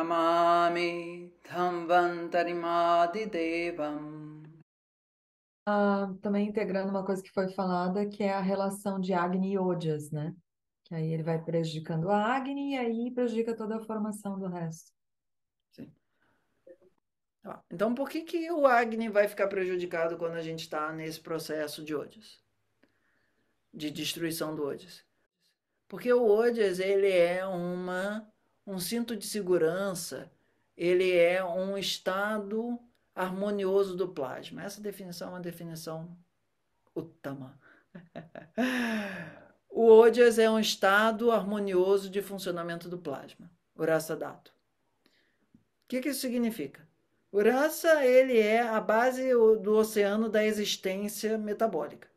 नमामि धन्वन्तरिमादिदेवम् Ah, também integrando uma coisa que foi falada, que é a relação de Agni e Ojas, né? Que aí ele vai prejudicando a Agni e aí prejudica toda a formação do resto. Sim. Tá. Então, por que, que o Agni vai ficar prejudicado quando a gente está nesse processo de Ojas? De destruição do Ojas? Porque o Ojas, ele é uma um cinto de segurança, ele é um estado harmonioso do plasma. Essa definição é uma definição uttama o Ojas é um estado harmonioso de funcionamento do plasma, o rasa dato. O que, que isso significa? O rasa ele é a base do oceano da existência metabólica.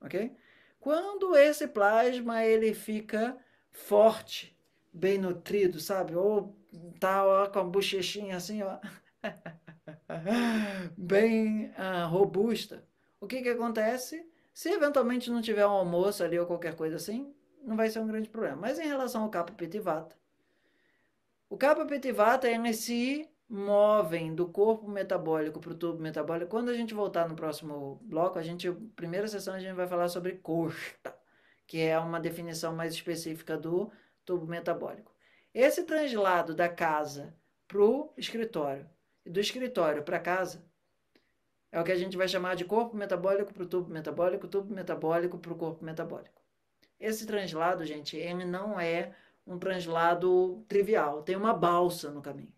OK? Quando esse plasma ele fica forte, bem nutrido, sabe? Ou tá com a bochechinha assim, ó, bem ah, robusta. O que, que acontece? Se eventualmente não tiver um almoço ali ou qualquer coisa assim, não vai ser um grande problema. Mas em relação ao capa pitivata, o capa pitivata, eles se movem do corpo metabólico para o tubo metabólico. Quando a gente voltar no próximo bloco, a gente, primeira sessão, a gente vai falar sobre costa, que é uma definição mais específica do tubo metabólico. Esse translado da casa para o escritório e do escritório para casa é o que a gente vai chamar de corpo metabólico para o tubo metabólico, tubo metabólico para o corpo metabólico. Esse translado, gente, ele não é um translado trivial, tem uma balsa no caminho.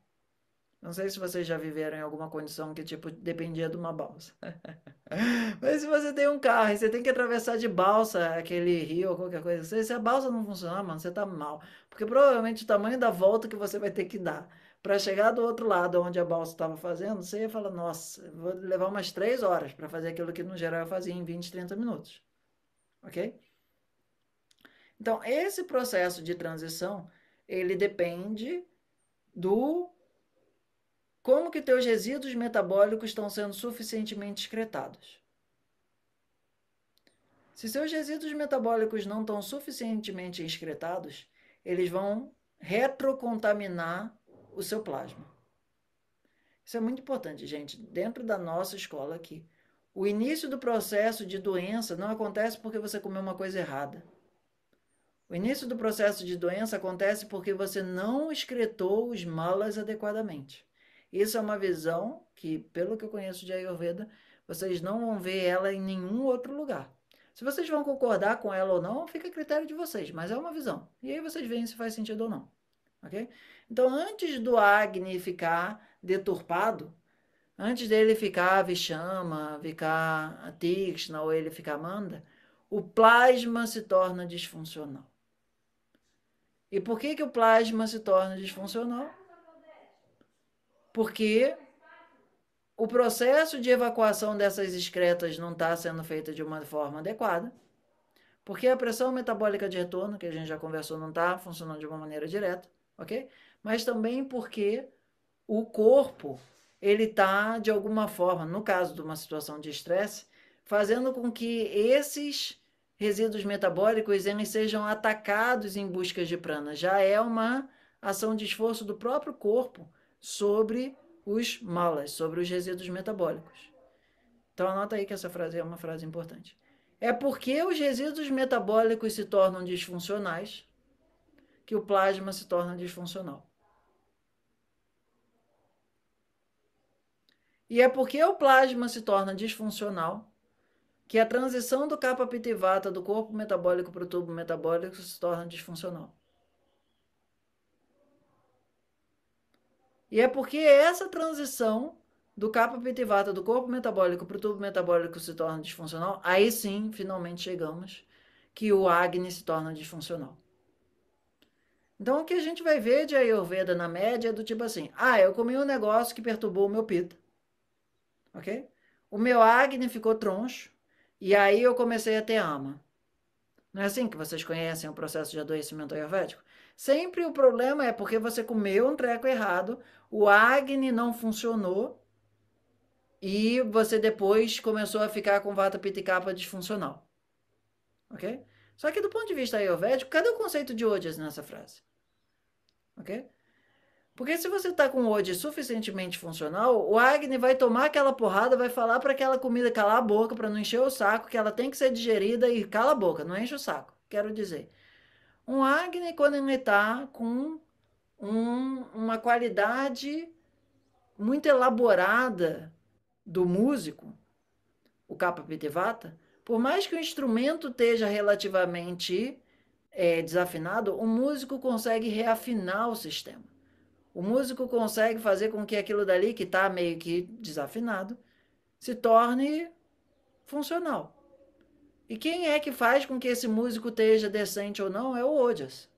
Não sei se vocês já viveram em alguma condição que, tipo, dependia de uma balsa. Mas se você tem um carro e você tem que atravessar de balsa aquele rio ou qualquer coisa, se a balsa não funcionar, mano, você tá mal. Porque provavelmente o tamanho da volta que você vai ter que dar para chegar do outro lado onde a balsa estava fazendo, você ia falar, nossa, vou levar umas três horas para fazer aquilo que no geral eu fazia em 20, 30 minutos. Ok? Então, esse processo de transição, ele depende do como que teus resíduos metabólicos estão sendo suficientemente excretados. Se seus resíduos metabólicos não estão suficientemente excretados, eles vão retrocontaminar o seu plasma. Isso é muito importante, gente. Dentro da nossa escola aqui, o início do processo de doença não acontece porque você comeu uma coisa errada. O início do processo de doença acontece porque você não excretou os malas adequadamente. Isso é uma visão que, pelo que eu conheço de Ayurveda, vocês não vão ver ela em nenhum outro lugar. Se vocês vão concordar com ela ou não, fica a critério de vocês, mas é uma visão. E aí vocês veem se faz sentido ou não. Ok? Então, antes do Agni ficar deturpado, antes dele ficar Vishama, ficar Tixna ou ele ficar Manda, o plasma se torna disfuncional. E por que, que o plasma se torna disfuncional? porque o processo de evacuação dessas excretas não está sendo feito de uma forma adequada, porque a pressão metabólica de retorno, que a gente já conversou, não está funcionando de uma maneira direta, ok? Mas também porque o corpo ele está de alguma forma, no caso de uma situação de estresse, fazendo com que esses resíduos metabólicos eles sejam atacados em busca de prana. Já é uma ação de esforço do próprio corpo sobre os malas, sobre os resíduos metabólicos. Então anota aí que essa frase é uma frase importante. É porque os resíduos metabólicos se tornam disfuncionais que o plasma se torna disfuncional. E é porque o plasma se torna disfuncional que a transição do capa pitivata do corpo metabólico para o tubo metabólico se torna disfuncional. E é porque essa transição do capa pitivata do corpo metabólico para o tubo metabólico se torna disfuncional, aí sim, finalmente chegamos que o Agni se torna disfuncional. Então, o que a gente vai ver de Ayurveda na média é do tipo assim: ah, eu comi um negócio que perturbou o meu pita. Ok? O meu Agni ficou troncho e aí eu comecei a ter ama. Não é assim que vocês conhecem o processo de adoecimento ayurvédico? Sempre o problema é porque você comeu um treco errado, o Agni não funcionou e você depois começou a ficar com vata pitta kapha disfuncional. Ok? Só que do ponto de vista ayurvédico, cadê o conceito de odias nessa frase? Ok? Porque se você está com o Odi suficientemente funcional, o Agni vai tomar aquela porrada, vai falar para aquela comida calar a boca, para não encher o saco, que ela tem que ser digerida e cala a boca, não enche o saco, quero dizer. Um Agni, quando ele está com um, uma qualidade muito elaborada do músico, o capa pitivata, por mais que o instrumento esteja relativamente é, desafinado, o músico consegue reafinar o sistema. O músico consegue fazer com que aquilo dali, que está meio que desafinado, se torne funcional. E quem é que faz com que esse músico esteja decente ou não é o Odias.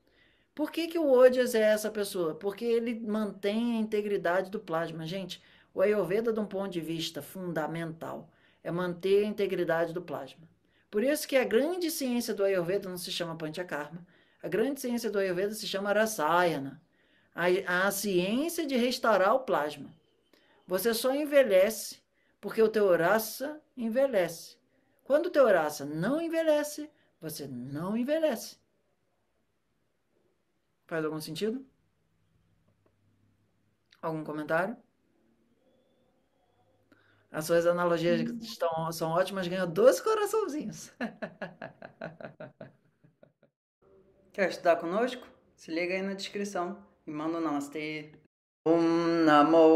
Por que, que o Odias é essa pessoa? Porque ele mantém a integridade do plasma. Gente, o Ayurveda, de um ponto de vista fundamental, é manter a integridade do plasma. Por isso que a grande ciência do Ayurveda não se chama Panchakarma. A grande ciência do Ayurveda se chama Rasayana. A, a ciência de restaurar o plasma. Você só envelhece porque o teu raça envelhece. Quando o teu Urasa não envelhece, você não envelhece. Faz algum sentido? Algum comentário? As suas analogias hum. estão, são ótimas, ganhou dois coraçãozinhos. Quer estudar conosco? Se liga aí na descrição e manda um namastê. ॐ नमो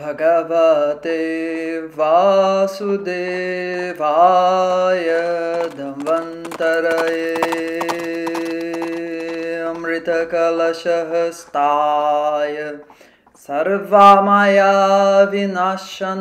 भगवते वासुदेवाय धन्वन्तरये अमृतकलशहस्ताय सर्वामया विनाशनाय